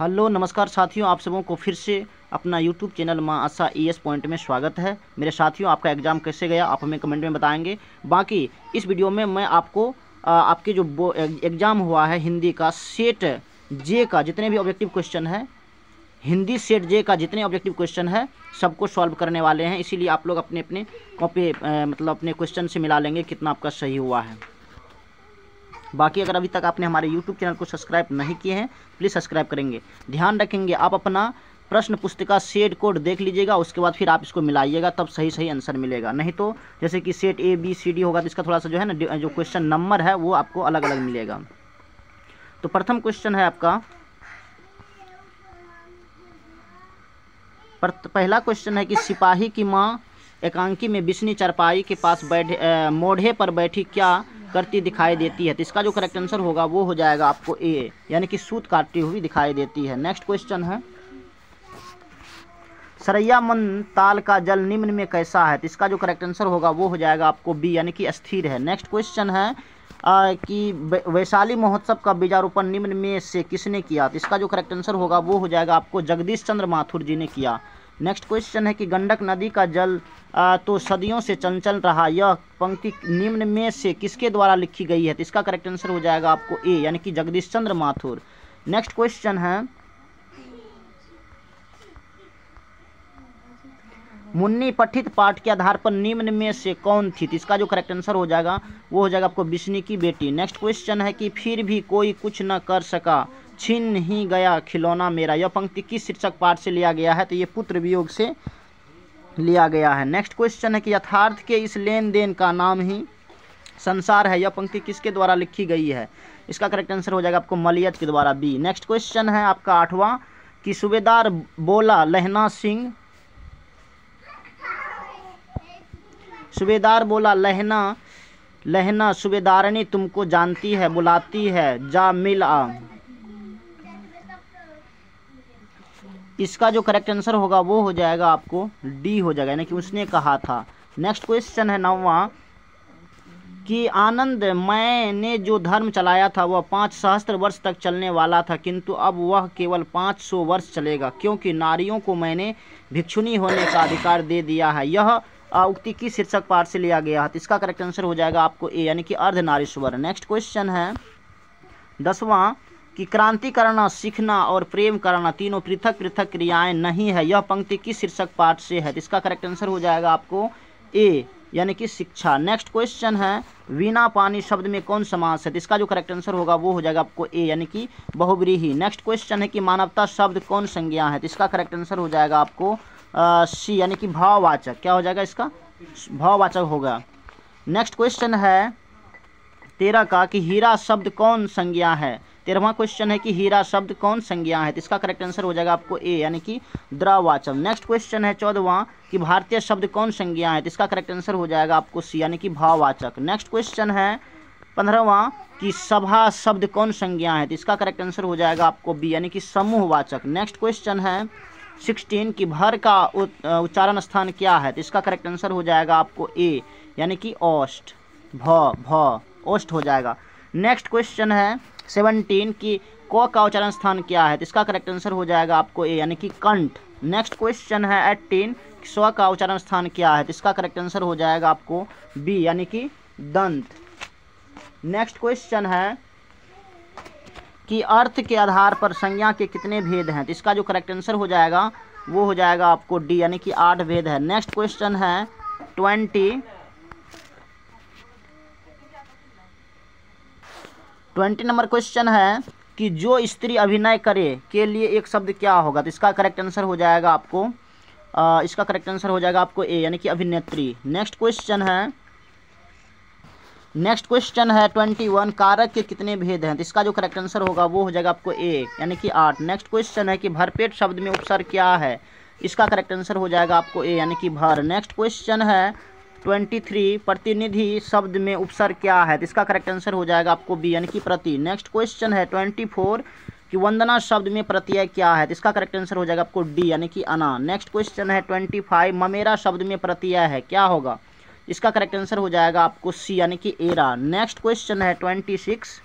hello नमस्कार साथियों आप सबों को फिर से अपना यूट्यूब चैनल माँ आशा ई एस पॉइंट में स्वागत है मेरे साथियों आपका एग्ज़ाम कैसे गया आप हमें कमेंट में बताएंगे बाकी इस वीडियो में मैं आपको आपके जो एग्ज़ाम हुआ है हिंदी का सेट जे का जितने भी ऑब्जेक्टिव क्वेश्चन है हिंदी सेट जे का जितने ऑब्जेक्टिव क्वेश्चन है सबको सॉल्व करने वाले हैं इसीलिए आप लोग अपने अपने कॉपी मतलब अपने क्वेश्चन से मिला लेंगे कितना आपका सही हुआ है बाकी अगर अभी तक आपने हमारे यूट्यूब चैनल को सब्सक्राइब नहीं किए हैं प्लीज़ सब्सक्राइब करेंगे ध्यान रखेंगे आप अपना प्रश्न पुस्तिका सेट कोड देख लीजिएगा उसके बाद फिर आप इसको मिलाइएगा तब सही सही आंसर मिलेगा नहीं तो जैसे कि set A B C D होगा तो इसका थोड़ा सा जो है ना जो क्वेश्चन नंबर है वो आपको अलग अलग मिलेगा तो प्रथम क्वेश्चन है आपका पहला क्वेश्चन है कि सिपाही की माँ एकांकी में बिशनी चरपाई के पास बैठे मोढ़े पर बैठी क्या करती दिखाई देती है तो इसका जो करेक्ट आंसर होगा वो हो जाएगा आपको ए यानी कि सूत काटती हुई दिखाई देती है नेक्स्ट क्वेश्चन है सरैया मन ताल का जल निम्न में कैसा है तो इसका जो करेक्ट आंसर होगा वो हो जाएगा आपको बी यानी कि स्थिर है नेक्स्ट क्वेश्चन है आ, कि वैशाली महोत्सव का बीजारोपण निम्न में से किसने किया तो इसका जो करेक्ट आंसर होगा वो हो जाएगा आपको जगदीश चंद्र माथुर जी ने किया नेक्स्ट क्वेश्चन है कि गंडक नदी का जल आ, तो सदियों से चंचल रहा यह पंक्ति निम्न में से किसके द्वारा लिखी गई है तो इसका करेक्ट आंसर हो जाएगा आपको ए यानी कि जगदीश चंद्र माथुर नेक्स्ट क्वेश्चन है मुन्नी पठित पाठ के आधार पर निम्न में से कौन थी तो इसका जो करेक्ट आंसर हो जाएगा वो हो जाएगा आपको बिस्नी की बेटी नेक्स्ट क्वेश्चन है कि फिर भी कोई कुछ न कर सका छीन नहीं गया खिलौना मेरा यह पंक्ति किस शीर्षक पाठ से लिया गया है तो ये पुत्र वियोग से लिया गया है नेक्स्ट क्वेश्चन है कि यथार्थ के इस लेन देन का नाम ही संसार है यह पंक्ति किसके द्वारा लिखी गई है इसका करेक्ट आंसर हो जाएगा आपको मलियत के द्वारा बी नेक्स्ट क्वेश्चन है आपका आठवां कि सूबेदार बोला लहना सिंह सूबेदार बोला लहना लहना सूबेदारणी तुमको जानती है बुलाती है जा मिल आ इसका जो करेक्ट आंसर होगा वो हो जाएगा आपको डी हो जाएगा यानी कि उसने कहा था नेक्स्ट क्वेश्चन है नौवा कि आनंद मैंने जो धर्म चलाया था वह पाँच सहस्त्र वर्ष तक चलने वाला था किंतु अब वह केवल पाँच सौ वर्ष चलेगा क्योंकि नारियों को मैंने भिक्षुणी होने का अधिकार दे दिया है यह उक्ति की शीर्षक पार से लिया गया है तो इसका करेक्ट आंसर हो जाएगा आपको ए यानी कि अर्धनारीश्वर नेक्स्ट क्वेश्चन है दसवां कि क्रांति करना सीखना और प्रेम करना तीनों पृथक पृथक क्रियाएं नहीं है यह पंक्ति किस शीर्षक पाठ से है इसका करेक्ट आंसर हो जाएगा आपको ए यानी कि शिक्षा नेक्स्ट क्वेश्चन है वीणा पानी शब्द में कौन समास है इसका जो करेक्ट आंसर होगा वो हो जाएगा आपको ए यानी कि बहुग्रीही नेक्स्ट क्वेश्चन है कि मानवता शब्द कौन संज्ञा है तो इसका करेक्ट आंसर हो जाएगा आपको सी यानी कि भाववाचक क्या हो जाएगा इसका भाववाचक होगा नेक्स्ट क्वेश्चन है तेरह का कि हीरा शब्द कौन संज्ञा है तेरहवा क्वेश्चन है कि हीरा शब्द कौन संज्ञा है तो इसका करेक्ट आंसर हो जाएगा आपको ए यानी कि द्रावाचल नेक्स्ट क्वेश्चन है चौदहवा कि भारतीय शब्द कौन संज्ञा है तो इसका करेक्ट आंसर हो जाएगा आपको सी यानी कि भाववाचक नेक्स्ट क्वेश्चन है पंद्रहवा कि सभा शब्द कौन संज्ञा है तो इसका करेक्ट आंसर हो जाएगा आपको बी यानी कि समूहवाचक नेक्स्ट क्वेश्चन है सिक्सटीन कि भर का उच्चारण स्थान क्या है तो इसका करेक्ट आंसर हो जाएगा आपको ए यानी कि ओस्ट भ भ ओस्ट हो जाएगा नेक्स्ट क्वेश्चन है सेवनटीन की क का उच्चारण स्थान क्या है तो इसका करेक्ट आंसर हो जाएगा आपको ए यानी कि कंट नेक्स्ट क्वेश्चन है एट्टीन स्व का उच्चारण स्थान क्या है तो इसका करेक्ट आंसर हो जाएगा आपको बी यानी कि दंत नेक्स्ट क्वेश्चन है कि अर्थ के आधार पर संज्ञा के कितने भेद हैं तो इसका जो करेक्ट आंसर हो जाएगा वो हो जाएगा आपको डी यानी कि आठ भेद है नेक्स्ट क्वेश्चन है ट्वेंटी ट्वेंटी नंबर क्वेश्चन है कि जो स्त्री अभिनय करे के लिए एक शब्द क्या होगा तो इसका करेक्ट आंसर हो जाएगा आपको आ, इसका करेक्ट आंसर हो जाएगा आपको ए यानी कि अभिनेत्री नेक्स्ट क्वेश्चन है नेक्स्ट क्वेश्चन है ट्वेंटी वन कारक के कितने भेद हैं तो इसका जो करेक्ट आंसर होगा वो हो जाएगा आपको ए यानी कि आठ नेक्स्ट क्वेश्चन है कि भरपेट शब्द में उपसर क्या है इसका करेक्ट आंसर हो जाएगा आपको ए यानी कि भर नेक्स्ट क्वेश्चन है 23 प्रतिनिधि शब्द में उपसर्ग क्या है तो इसका करेक्ट आंसर हो जाएगा आपको बी यानी कि प्रति नेक्स्ट क्वेश्चन है 24 कि वंदना शब्द में प्रत्यय क्या है तो इसका करेक्ट आंसर हो जाएगा आपको डी यानी कि अना नेक्स्ट क्वेश्चन है 25 ममेरा शब्द में प्रत्यय है क्या होगा इसका करेक्ट आंसर हो जाएगा आपको सी यानी कि एरा नेक्स्ट क्वेश्चन है सिक्स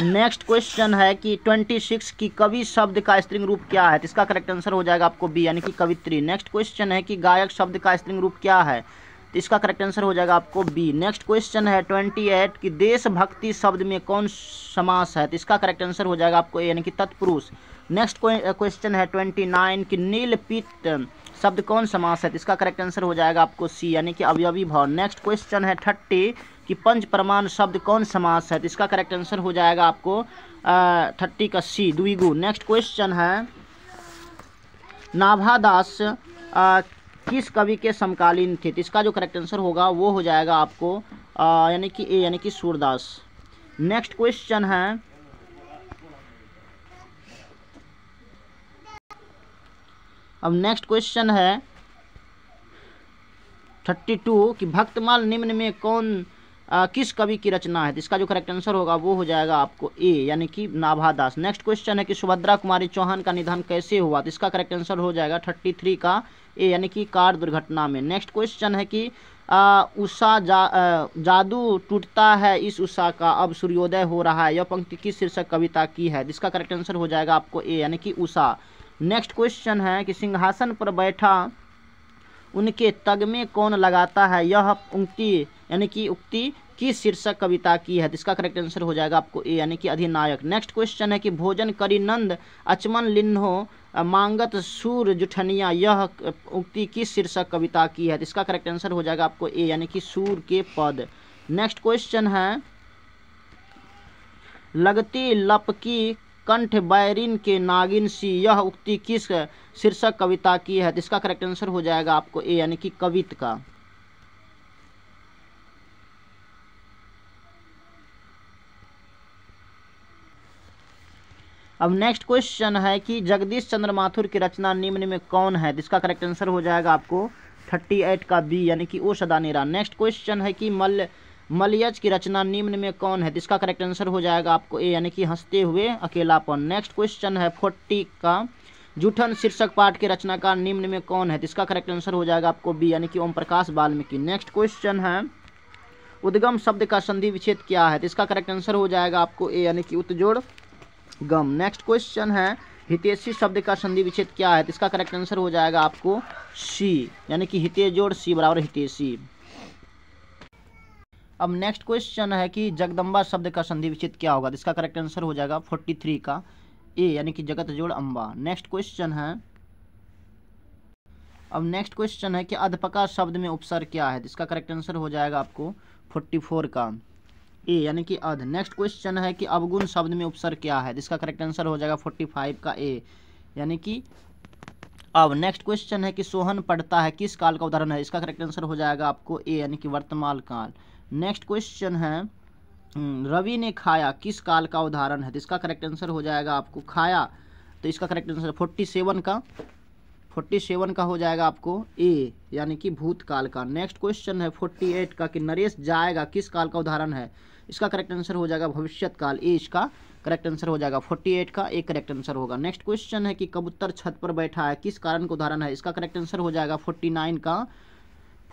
नेक्स्ट क्वेश्चन है कि ट्वेंटी सिक्स की कवि शब्द का स्त्रिंग रूप क्या है तो इसका करेक्ट आंसर हो जाएगा आपको बी यानी कि कवित्री नेक्स्ट क्वेश्चन है कि गायक शब्द का स्त्रिंग रूप क्या है तो इसका करेक्ट आंसर हो जाएगा आपको बी नेक्स्ट क्वेश्चन है ट्वेंटी एट की देशभक्ति शब्द में कौन समास है तो इसका करेक्ट आंसर हो जाएगा आपको यानी कि तत्पुरुष नेक्स्ट क्वेश्चन है ट्वेंटी नाइन कि नीलपित शब्द कौन समास है तो इसका करेक्ट आंसर हो जाएगा आपको सी यानी कि अवयवी भाव नेक्स्ट क्वेश्चन है थर्टी कि पंच प्रमाण शब्द कौन समास है तो इसका करेक्ट आंसर हो जाएगा आपको थर्टी का सी दुईगु नेक्स्ट क्वेश्चन है नाभादास किस कवि के समकालीन थे तो इसका जो करेक्ट आंसर होगा वो हो जाएगा आपको यानी कि ए यानी कि सूरदास नेक्स्ट क्वेश्चन है अब नेक्स्ट क्वेश्चन है थर्टी टू कि भक्तमाल निम्न में कौन आ, किस कवि की रचना है तो इसका जो करेक्ट आंसर होगा वो हो जाएगा आपको ए यानी कि नाभादास नेक्स्ट क्वेश्चन है कि सुभद्रा कुमारी चौहान का निधन कैसे हुआ तो इसका करेक्ट आंसर हो जाएगा थर्टी थ्री का ए यानी कि कार दुर्घटना में नेक्स्ट क्वेश्चन है कि उषा जा, आ, जादू टूटता है इस उषा का अब सूर्योदय हो रहा है यह पंक्ति किस शीर्षक कविता की है तो इसका करेक्ट आंसर हो जाएगा आपको ए यानी कि उषा नेक्स्ट क्वेश्चन है कि सिंहासन पर बैठा उनके तग में कौन लगाता है यह उक्ति यानी कि उक्ति किस शीर्षक कविता की है तो इसका करेक्ट आंसर हो जाएगा आपको ए यानी कि अधिनायक नेक्स्ट क्वेश्चन है कि भोजन करी नंद अचमन लिन्हो मांगत सूर जुठनिया यह उक्ति किस शीर्षक कविता की है तो इसका करेक्ट आंसर हो जाएगा आपको ए यानी कि सूर के पद नेक्स्ट क्वेश्चन है लगती लपकी कंठ बैरिन के नागिन सी यह उक्ति किस शीर्षक कविता की है तो इसका करेक्ट आंसर हो जाएगा आपको ए यानी कि कवित का अब नेक्स्ट क्वेश्चन है कि जगदीश चंद्र माथुर की रचना निम्न में कौन है जिसका करेक्ट आंसर हो जाएगा आपको थर्टी एट का बी यानी कि ओ सदानीरा नेक्स्ट क्वेश्चन है कि मल मलयज की रचना निम्न में कौन है जिसका करेक्ट आंसर हो जाएगा आपको ए यानी कि हंसते हुए अकेलापन नेक्स्ट क्वेश्चन है फोर्टी का जूठन शीर्षक पाठ के रचनाकार निम्न में कौन है जिसका करेक्ट आंसर हो जाएगा आपको बी यानी कि ओम प्रकाश वाल्मीकि नेक्स्ट क्वेश्चन है उद्गम शब्द का संधि विच्छेद क्या है इसका करेक्ट आंसर हो जाएगा आपको ए यानी कि उत्जोड़ गम नेक्स्ट क्वेश्चन है हितेशी शब्द का संधि विच्छेद क्या है तो इसका करेक्ट आंसर हो जाएगा आपको सी यानी कि हितेजोड़ सी बराबर हितेशी अब नेक्स्ट क्वेश्चन है कि जगदम्बा शब्द का संधि विच्छेद क्या होगा तो इसका करेक्ट आंसर हो जाएगा फोर्टी थ्री का ए यानी कि जगत जोड़ अम्बा नेक्स्ट क्वेश्चन है अब नेक्स्ट क्वेश्चन है कि अधपका शब्द में उपसर्ग क्या है तो इसका करेक्ट आंसर हो जाएगा आपको फोर्टी फोर का ए यानी कि अध नेक्स्ट क्वेश्चन है कि अवगुण शब्द में उपसर्ग क्या है इसका करेक्ट आंसर हो जाएगा फोर्टी फाइव का ए यानी कि अब नेक्स्ट क्वेश्चन है कि सोहन पढ़ता है किस काल का उदाहरण है इसका करेक्ट आंसर हो जाएगा आपको ए यानी कि वर्तमान काल नेक्स्ट क्वेश्चन है हम्म, रवि ने खाया किस काल का उदाहरण है जिसका तो इसका करेक्ट आंसर हो जाएगा आपको खाया तो इसका करेक्ट आंसर फोर्टी सेवन का फोर्टी सेवन का हो जाएगा आपको ए यानी कि भूतकाल का नेक्स्ट क्वेश्चन है फोर्टी एट का कि नरेश जाएगा किस काल का उदाहरण है इसका करेक्ट आंसर हो जाएगा काल ए इसका करेक्ट आंसर हो जाएगा 48 का एक करेक्ट आंसर होगा नेक्स्ट क्वेश्चन है कि कबूतर छत पर बैठा है किस कारण का उदाहरण है इसका करेक्ट आंसर हो जाएगा 49 का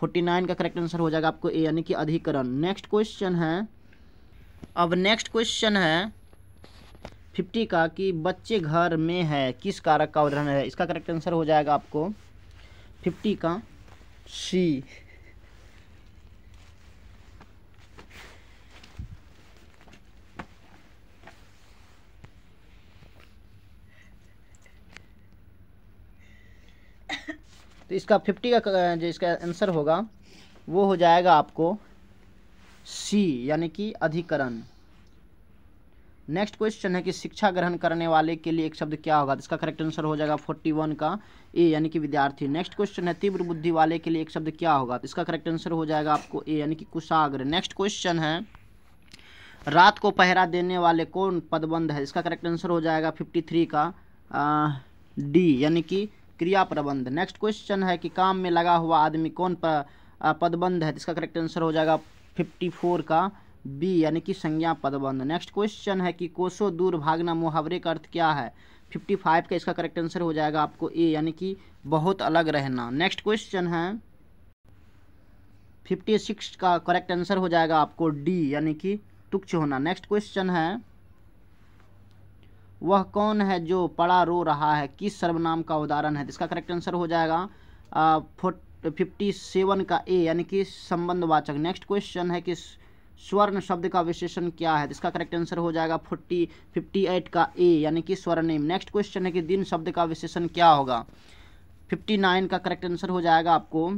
49 का करेक्ट आंसर हो जाएगा आपको ए यानी कि अधिकरण नेक्स्ट क्वेश्चन है अब नेक्स्ट क्वेश्चन है फिफ्टी का कि बच्चे घर में है किस कारक का उदाहरण है इसका करेक्ट आंसर हो जाएगा आपको फिफ्टी का सी तो इसका फिफ्टी का जो इसका आंसर होगा वो हो जाएगा आपको सी यानी कि अधिकरण नेक्स्ट क्वेश्चन है कि शिक्षा ग्रहण करने वाले के लिए एक शब्द क्या होगा तो इसका करेक्ट आंसर हो जाएगा फोर्टी वन का ए यानी कि विद्यार्थी नेक्स्ट क्वेश्चन है तीव्र बुद्धि वाले के लिए एक शब्द क्या होगा तो इसका करेक्ट आंसर हो जाएगा आपको ए यानी कि कुशाग्र नेक्स्ट क्वेश्चन है रात को पहरा देने वाले कौन पदबंध है इसका करेक्ट आंसर हो जाएगा फिफ्टी थ्री का डी यानी कि क्रिया प्रबंध नेक्स्ट क्वेश्चन है कि काम में लगा हुआ आदमी कौन पदबंध है इसका करेक्ट आंसर हो जाएगा फिफ्टी फोर का बी यानी कि संज्ञा पदबंध नेक्स्ट क्वेश्चन है कि कोसो दूर भागना मुहावरे का अर्थ क्या है फिफ्टी फाइव का इसका करेक्ट आंसर हो जाएगा आपको ए यानी कि बहुत अलग रहना नेक्स्ट क्वेश्चन है फिफ्टी सिक्स का करेक्ट आंसर हो जाएगा आपको डी यानी कि तुक्ष होना नेक्स्ट क्वेश्चन है वह कौन है जो पड़ा रो रहा है किस सर्वनाम का उदाहरण है इसका करेक्ट आंसर हो जाएगा फिफ्टी सेवन का ए यानी कि संबंधवाचक नेक्स्ट क्वेश्चन है कि स्वर्ण शब्द का विशेषण क्या है इसका करेक्ट आंसर हो जाएगा फोर्टी फिफ्टी एट का ए यानी कि स्वर्णिम नेक्स्ट क्वेश्चन है कि दिन शब्द का विशेषण क्या होगा फिफ्टी नाइन का करेक्ट आंसर हो जाएगा आपको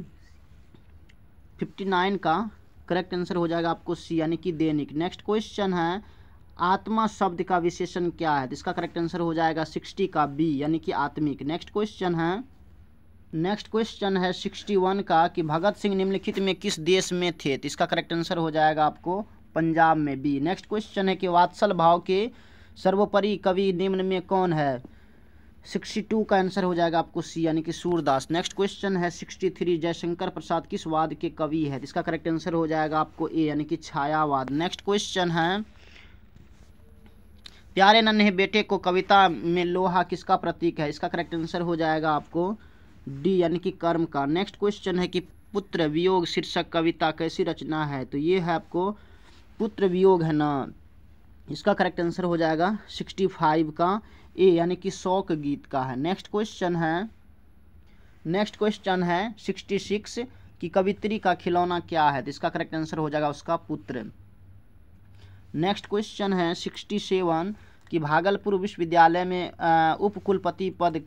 फिफ्टी नाइन का करेक्ट आंसर हो जाएगा आपको सी यानी कि दैनिक नेक्स्ट क्वेश्चन है आत्मा शब्द का विशेषण क्या है तो इसका करेक्ट आंसर हो जाएगा सिक्सटी का बी यानी कि आत्मिक नेक्स्ट क्वेश्चन है नेक्स्ट क्वेश्चन है सिक्सटी वन का कि भगत सिंह निम्नलिखित में किस देश में थे तो इसका करेक्ट आंसर हो जाएगा आपको पंजाब में बी नेक्स्ट क्वेश्चन है कि वात्सल भाव के सर्वोपरि कवि निम्न में कौन है सिक्सटी टू का आंसर हो जाएगा आपको सी यानी कि सूरदास नेक्स्ट क्वेश्चन है सिक्सटी थ्री जयशंकर प्रसाद किस वाद के कवि है तो इसका करेक्ट आंसर हो जाएगा आपको ए यानी कि छायावाद नेक्स्ट क्वेश्चन है प्यारे नन्हे बेटे को कविता में लोहा किसका प्रतीक है इसका करेक्ट आंसर हो जाएगा आपको डी यानी कि कर्म का नेक्स्ट क्वेश्चन है कि पुत्र वियोग शीर्षक कविता कैसी रचना है तो ये है आपको पुत्र वियोग है ना इसका करेक्ट आंसर हो जाएगा सिक्सटी फाइव का ए यानी कि शौक गीत का है नेक्स्ट क्वेश्चन है नेक्स्ट क्वेश्चन है सिक्सटी सिक्स कि कवित्री का खिलौना क्या है तो इसका करेक्ट आंसर हो जाएगा उसका पुत्र नेक्स्ट क्वेश्चन है सिक्सटी सेवन कि भागलपुर विश्वविद्यालय में उपकुलपति पद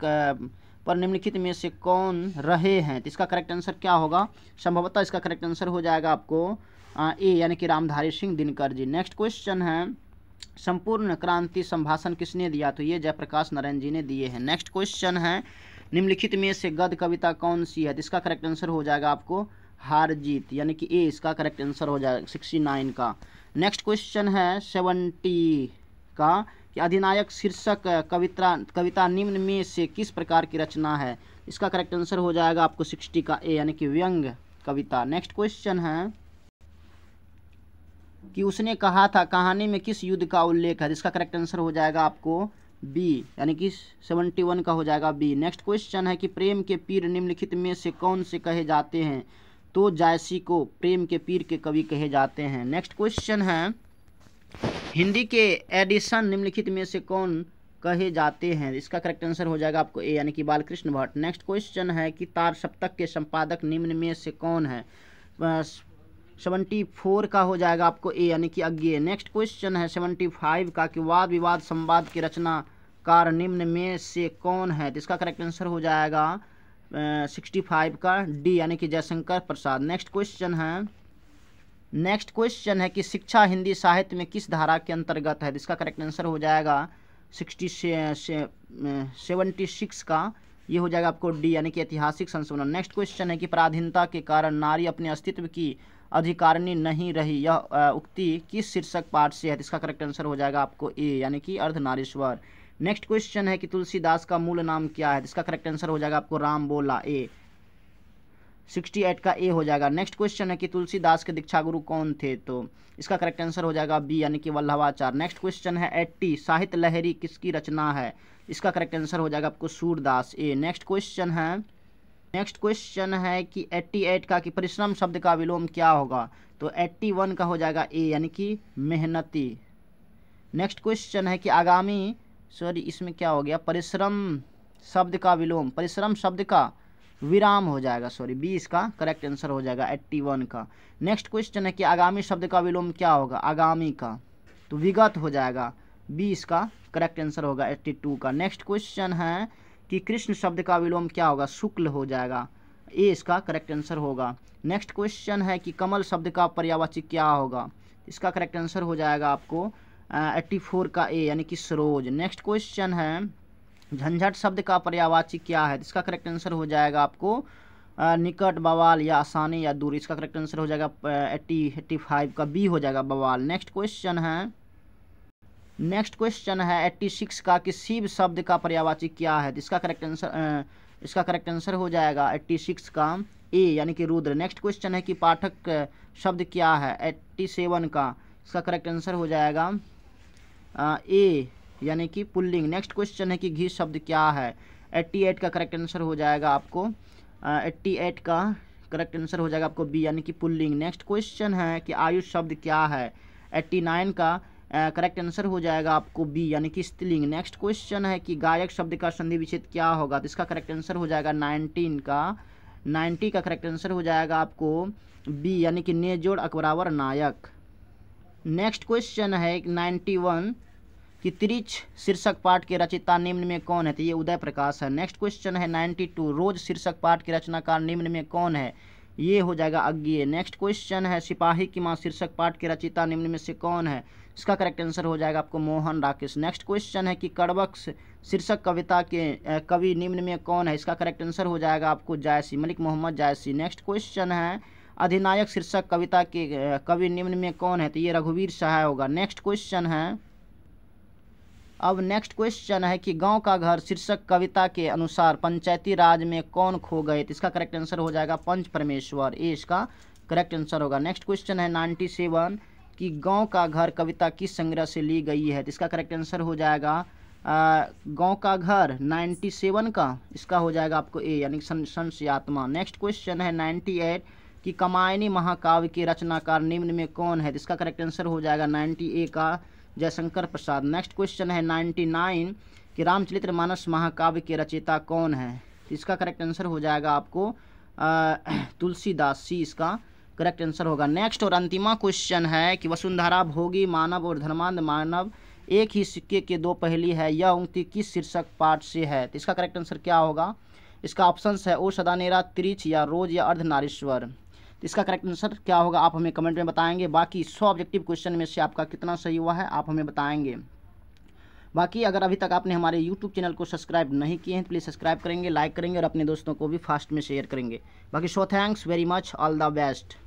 पर निम्नलिखित में से कौन रहे हैं तो इसका करेक्ट आंसर क्या होगा संभवतः इसका करेक्ट आंसर हो जाएगा आपको ए यानी कि रामधारी सिंह दिनकर जी नेक्स्ट क्वेश्चन है संपूर्ण क्रांति संभाषण किसने दिया तो ये जयप्रकाश नारायण जी ने दिए हैं नेक्स्ट क्वेश्चन है निम्नलिखित में से गद कविता कौन सी है तो इसका करेक्ट आंसर हो जाएगा आपको हार जीत यानी कि ए इसका करेक्ट आंसर हो जाएगा सिक्सटी नाइन का नेक्स्ट क्वेश्चन है सेवेंटी का कि अधिनायक शीर्षक कविता कविता निम्न में से किस प्रकार की रचना है इसका करेक्ट आंसर हो जाएगा आपको सिक्सटी का ए यानी कि व्यंग कविता नेक्स्ट क्वेश्चन है कि उसने कहा था कहानी में किस युद्ध का उल्लेख है इसका करेक्ट आंसर हो जाएगा आपको बी यानी कि सेवेंटी वन का हो जाएगा बी नेक्स्ट क्वेश्चन है कि प्रेम के पीर निम्नलिखित में से कौन से कहे जाते हैं तो जायसी को प्रेम के पीर के कवि कहे जाते हैं नेक्स्ट क्वेश्चन है हिंदी के एडिशन निम्नलिखित में से कौन कहे जाते हैं इसका करेक्ट आंसर हो जाएगा आपको ए यानी कि बालकृष्ण भट्ट नेक्स्ट क्वेश्चन है कि तार सप्तक के संपादक निम्न में से कौन है सेवेंटी फोर का हो जाएगा आपको ए यानी कि अज्ञे नेक्स्ट क्वेश्चन है सेवेंटी फाइव का कि वाद विवाद संवाद की रचना कार निम्न में से कौन है तो इसका करेक्ट आंसर हो जाएगा सिक्सटी फाइव का डी यानी कि जयशंकर प्रसाद नेक्स्ट क्वेश्चन है नेक्स्ट क्वेश्चन है कि शिक्षा हिंदी साहित्य में किस धारा के अंतर्गत है इसका करेक्ट आंसर हो जाएगा सिक्सटी सेवेंटी सिक्स का ये हो जाएगा आपको डी यानी कि ऐतिहासिक संशोधन नेक्स्ट क्वेश्चन है कि पराधीनता के कारण नारी अपने अस्तित्व की अधिकारिणी नहीं रही यह उक्ति किस शीर्षक पाठ से है इसका करेक्ट आंसर हो जाएगा आपको ए यानी कि अर्धनारीश्वर नेक्स्ट क्वेश्चन है कि तुलसीदास का मूल नाम क्या है इसका करेक्ट आंसर हो जाएगा आपको राम बोला ए सिक्सटी एट का ए हो जाएगा नेक्स्ट क्वेश्चन है कि तुलसीदास के दीक्षा गुरु कौन थे तो इसका करेक्ट आंसर हो जाएगा बी यानी कि वल्लभाचार्य नेक्स्ट क्वेश्चन है एट्टी साहित्य लहरी किसकी रचना है इसका करेक्ट आंसर हो जाएगा आपको सूरदास ए नेक्स्ट क्वेश्चन है नेक्स्ट क्वेश्चन है कि 88 का कि परिश्रम शब्द का विलोम क्या होगा तो 81 का हो जाएगा ए यानी कि मेहनती नेक्स्ट क्वेश्चन है कि आगामी सॉरी इसमें क्या हो गया परिश्रम शब्द का विलोम परिश्रम शब्द का विराम हो जाएगा सॉरी बीस का करेक्ट आंसर हो जाएगा एट्टी वन का नेक्स्ट क्वेश्चन है कि आगामी शब्द का विलोम क्या होगा आगामी का तो विगत हो जाएगा बीस का करेक्ट आंसर होगा एट्टी टू का नेक्स्ट क्वेश्चन है कि कृष्ण शब्द का विलोम क्या होगा शुक्ल हो जाएगा ए इसका करेक्ट आंसर होगा नेक्स्ट क्वेश्चन है कि कमल शब्द का पर्यावाचिक क्या होगा इसका करेक्ट आंसर हो जाएगा आपको एट्टी फोर का ए यानी कि सरोज नेक्स्ट क्वेश्चन है झंझट शब्द का पर्यावाचिक क्या है इसका करेक्ट आंसर हो जाएगा आपको निकट बवाल या आसानी या दूर इसका करेक्ट आंसर हो जाएगा एट्टी एट्टी फाइव का बी हो जाएगा बवाल नेक्स्ट क्वेश्चन है नेक्स्ट क्वेश्चन है एट्टी सिक्स का कि शिव शब्द का पर्यावाची क्या है तो इसका करेक्ट आंसर इसका करेक्ट आंसर हो जाएगा एट्टी सिक्स का ए यानी कि रुद्र नेक्स्ट क्वेश्चन है कि पाठक शब्द क्या है एट्टी सेवन का इसका करेक्ट आंसर हो जाएगा ए यानी कि पुल्लिंग नेक्स्ट क्वेश्चन है कि घी शब्द क्या है एट्टी एट का करेक्ट आंसर हो जाएगा आपको एट्टी एट का करेक्ट आंसर हो जाएगा आपको बी यानी कि पुल्लिंग नेक्स्ट क्वेश्चन है कि आयुष शब्द क्या है एट्टी नाइन का करेक्ट आंसर हो जाएगा आपको बी यानी कि स्त्रीलिंग नेक्स्ट क्वेश्चन है कि गायक शब्द का संधि विच्छेद क्या होगा तो इसका करेक्ट आंसर हो जाएगा नाइनटीन का नाइन्टी का करेक्ट आंसर हो जाएगा आपको बी यानी कि नेजोड़ अकबरावर नायक नेक्स्ट क्वेश्चन है नाइन्टी वन कि त्रिच शीर्षक पाठ के रचिता निम्न में कौन है तो ये उदय प्रकाश है नेक्स्ट क्वेश्चन है नाइन्टी टू रोज शीर्षक पाठ के रचनाकार निम्न में कौन है ये हो जाएगा अज्ञे नेक्स्ट क्वेश्चन है सिपाही की माँ शीर्षक पाठ के रचिता निम्न में से कौन है इसका करेक्ट आंसर हो जाएगा आपको मोहन राकेश नेक्स्ट क्वेश्चन है कि कड़बक्स शीर्षक कविता के कवि निम्न में कौन है इसका करेक्ट आंसर हो जाएगा आपको जायसी मलिक मोहम्मद जायसी नेक्स्ट क्वेश्चन है अधिनायक शीर्षक कविता के कवि निम्न में कौन है तो ये रघुवीर सहाय होगा नेक्स्ट क्वेश्चन है अब नेक्स्ट क्वेश्चन है कि गांव का घर शीर्षक कविता के अनुसार पंचायती राज में कौन खो गए तो इसका करेक्ट आंसर हो जाएगा पंच परमेश्वर ये इसका करेक्ट आंसर होगा नेक्स्ट क्वेश्चन है नाइन्टी सेवन कि गांव का घर कविता किस संग्रह से ली गई है तो इसका करेक्ट आंसर हो जाएगा गांव का घर सेवन का इसका हो जाएगा आपको ए यानी संस आत्मा नेक्स्ट क्वेश्चन है एट कि कमायनी महाकाव्य के रचनाकार निम्न में कौन है तो इसका करेक्ट आंसर हो जाएगा नाइन्टी ए का जयशंकर प्रसाद नेक्स्ट क्वेश्चन है नाइन्टी नाइन कि रामचरित्र मानस महाकाव्य के रचयिता कौन है इसका करेक्ट आंसर हो जाएगा आपको तुलसीदास सी इसका करेक्ट आंसर होगा नेक्स्ट और अंतिमा क्वेश्चन है कि वसुंधरा भोगी मानव और धर्मांध मानव एक ही सिक्के के दो पहली है यह उक्ति किस शीर्षक पाठ से है तो इसका करेक्ट आंसर क्या होगा इसका ऑप्शन है ओ सदानेरा त्रिच या रोज या अर्धनारीश्वर इसका करेक्ट आंसर क्या होगा आप हमें कमेंट में बताएंगे बाकी सौ ऑब्जेक्टिव क्वेश्चन में से आपका कितना सही हुआ है आप हमें बताएंगे बाकी अगर अभी तक आपने हमारे यूट्यूब चैनल को सब्सक्राइब नहीं किए हैं तो प्लीज़ सब्सक्राइब करेंगे लाइक करेंगे और अपने दोस्तों को भी फास्ट में शेयर करेंगे बाकी so thanks very much all the best